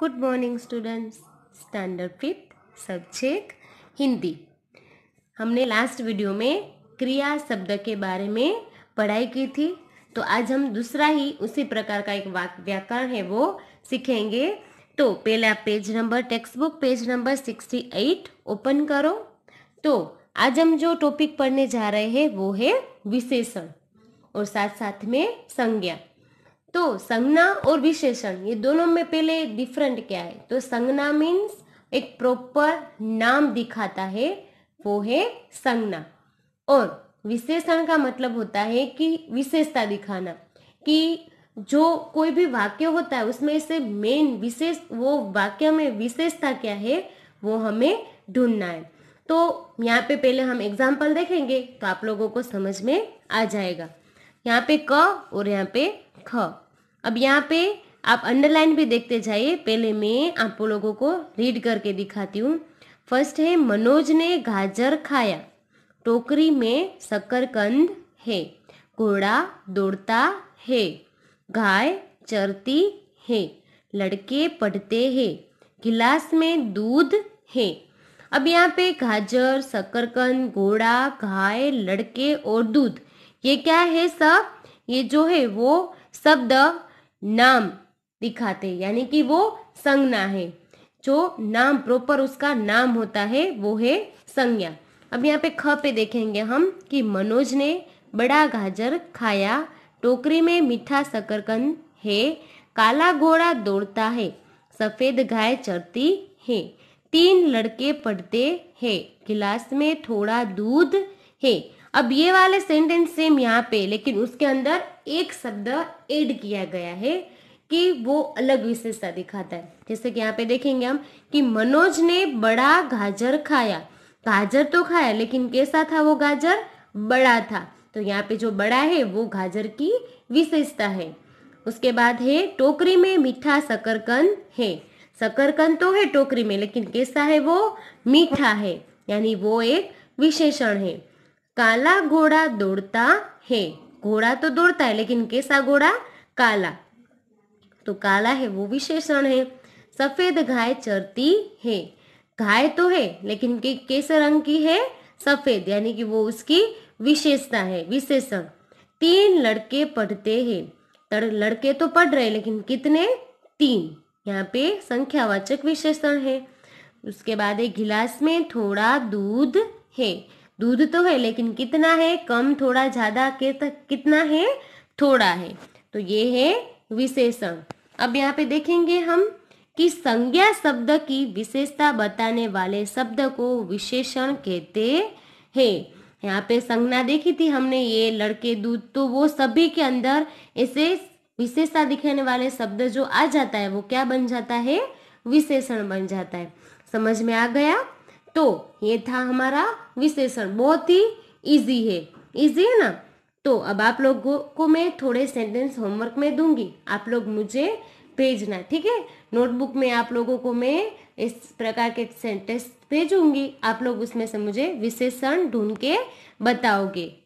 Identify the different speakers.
Speaker 1: good morning students standard fifth subject Hindi हमने last video में क्रिया शब्द के बारे में पढ़ाई की थी तो आज हम दूसरा ही उसी प्रकार का एक वाक व्याकरण है वो सीखेंगे तो पहला page number textbook page number sixty eight open करो तो आज हम जो टॉपिक पढ़ने जा रहे हैं वो है विशेषण और साथ साथ में संज्ञा तो संज्ञा और विशेषण ये दोनों में पहले डिफरेंट क्या है तो संज्ञा मीन्स एक प्रॉपर नाम दिखाता है वो है संज्ञा और विशेषण का मतलब होता है कि विशेषता दिखाना कि जो कोई भी वाक्य होता है उसमें से मेन विशेष वो वाक्य में विशेषता क्या है वो हमें ढूंढना है तो यहाँ पे पहले हम एग्जाम्पल देखेंगे तो आप लोगों को समझ में आ जाएगा यहाँ पे क और यहाँ पे ख अब यहाँ पे आप अंडरलाइन भी देखते जाइए पहले मैं आप लोगों को रीड करके दिखाती हूँ फर्स्ट है मनोज ने गाजर खाया टोकरी में शकरकंद है घोड़ा दौड़ता है गाय चरती है लड़के पढ़ते हैं गिलास में दूध है अब यहाँ पे गाजर शक्करकंद घोड़ा गाय लड़के और दूध ये क्या है सब ये जो है वो शब्द नाम दिखाते यानी कि वो संज्ञा है जो नाम प्रॉपर उसका नाम होता है वो है संज्ञा अब यहाँ पे ख पे देखेंगे हम कि मनोज ने बड़ा गाजर खाया टोकरी में मीठा शकरकंद है काला घोड़ा दौड़ता है सफेद गाय चढ़ती है तीन लड़के पढ़ते हैं गिलास में थोड़ा दूध है अब ये वाले सेंटेंस सेम यहाँ पे लेकिन उसके अंदर एक शब्द एड किया गया है कि वो अलग विशेषता दिखाता है जैसे कि यहाँ पे देखेंगे हम कि मनोज ने बड़ा गाजर खाया गाजर तो खाया लेकिन कैसा था वो गाजर बड़ा था तो यहाँ पे जो बड़ा है वो गाजर की विशेषता है उसके बाद है टोकरी में मीठा शकरकंद है शकरकंद तो है टोकरी में लेकिन कैसा है वो मीठा है यानी वो एक विशेषण है काला घोड़ा दौड़ता है घोड़ा तो दौड़ता है लेकिन कैसा घोड़ा काला तो काला है वो विशेषण है सफेद गाय चरती है गाय तो है लेकिन कैसे रंग की है सफेद यानी कि वो उसकी विशेषता है विशेषण तीन लड़के पढ़ते हैं लड़के तो पढ़ रहे लेकिन कितने तीन यहाँ पे संख्यावाचक विशेषण है उसके बाद एक गिलास में थोड़ा दूध है दूध तो है लेकिन कितना है कम थोड़ा ज़्यादा कितना है थोड़ा है तो ये है विशेषण अब यहाँ पे देखेंगे हम कि संज्ञा शब्द की विशेषता बताने वाले शब्द को विशेषण कहते हैं यहाँ पे संज्ञा देखी थी हमने ये लड़के दूध तो वो सभी के अंदर ऐसे विशेषता दिखाने वाले शब्द जो आ जाता है वो क्या बन जाता है विशेषण बन जाता है समझ में आ गया तो ये था हमारा विश्लेषण बहुत ही इजी है इजी है ना तो अब आप लोगों को मैं थोड़े सेंटेंस होमवर्क में दूंगी आप लोग मुझे भेजना ठीक है नोटबुक में आप लोगों को मैं इस प्रकार के सेंटेंस भेजूंगी आप लोग उसमें से मुझे विशेषण ढूंढ के बताओगे